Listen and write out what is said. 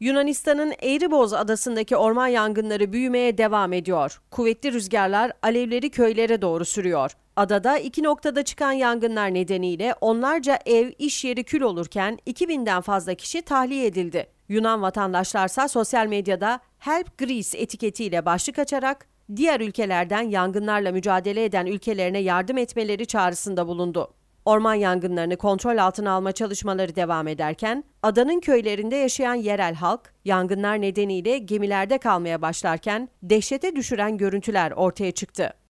Yunanistan'ın Eğriboz adasındaki orman yangınları büyümeye devam ediyor. Kuvvetli rüzgarlar alevleri köylere doğru sürüyor. Adada iki noktada çıkan yangınlar nedeniyle onlarca ev, iş yeri kül olurken 2000'den fazla kişi tahliye edildi. Yunan vatandaşlarsa sosyal medyada Help Greece etiketiyle başlık açarak diğer ülkelerden yangınlarla mücadele eden ülkelerine yardım etmeleri çağrısında bulundu. Orman yangınlarını kontrol altına alma çalışmaları devam ederken adanın köylerinde yaşayan yerel halk yangınlar nedeniyle gemilerde kalmaya başlarken dehşete düşüren görüntüler ortaya çıktı.